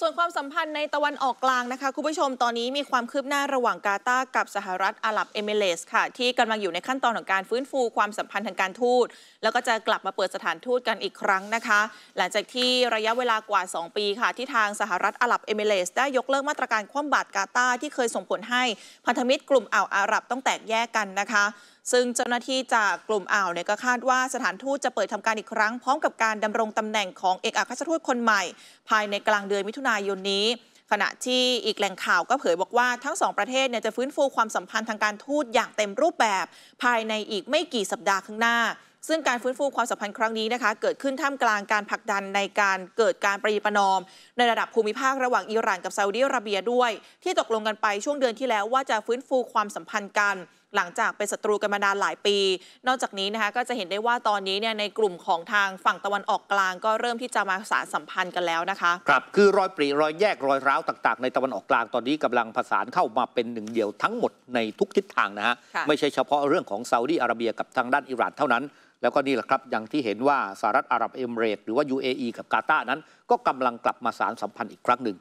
ส่วนความสัมพันธ์ในตะวันออกกลางนะคะคุณผู้ชมตอนนี้มีความคืบหน้าระหว่างกาตาร์กับสหรัฐอาหรับเอมิเรสค่ะ ที่กำลังอยู่ในขั้นตอนของการฟื้นฟูความสัมพันธ์ทางการทูตแล้วก็จะกลับมาเปิดสถานทูตกันอีกครั้งนะคะ หลังจากที่ระยะเวลากว่า 2 ปีค่ะ ที่ทางสหรัฐอาหรับเอมิเรสได้ยกเลิกมาตรการคว่ำบาตรกาตาร์ที่เคยส่งผลให้พันธมิตรกลุ่มอ่าวอาหรับต้องแตกแยกกันนะคะซึ่งเจ้าหน้าที่จากกลุ่มอ่าวเนี่ยก็คาดว่าสถานทูตจะเปิดทำการอีกครั้ง พร้อมกับการดำรงตำแหน่งของเอกอัครราชทูตคนใหม่ ภายในกลางเดือนมิถุนายนนี้ ขณะที่อีกแหล่งข่าวก็เผยบอกว่า ทั้งสองประเทศเนี่ยจะฟื้นฟูความสัมพันธ์ทางการทูตอย่างเต็มรูปแบบ ภายในอีกไม่กี่สัปดาห์ข้างหน้า ซึ่งการฟื้นฟูความสัมพันธ์ครั้งนี้นะคะเกิดขึ้นท่ามกลางการผลักดันในการเกิดการประยีประนอม ในระดับภูมิภาคระหว่างอิหร่านกับซาอุดิอาระเบียด้วย ที่ตกลงกันไปช่วงเดือนที่แล้วว่าจะฟื้นฟูความสัมพันธ์กันหลังจากเป็นศัตรูกันมานานหลายปี นอกจากนี้นะคะ ก็จะเห็นได้ว่าตอนนี้เนี่ยในกลุ่มของทางฝั่งตะวันออกกลางก็เริ่มที่จะมาสารสัมพันธ์กันแล้วนะคะ ครับ คือรอยปรีรอยแยกรอยร้าวต่าง ๆในตะวันออกกลางตอนนี้กำลังผสานเข้ามาเป็น หนึ่งเดียวทั้งหมดในทุกทิศทางนะฮะ ไม่ใช่เฉพาะเรื่องของซาอุดีอาระเบียกับทางด้านอิหร่านเท่านั้น แล้วก็นี่แหละครับอย่างที่เห็นว่าสหรัฐอาหรับเอมิเรตหรือว่า UAE กับกาตานั้นก็กำลังกลับมาสารสัมพันธ์อีกครั้งหนึ่ง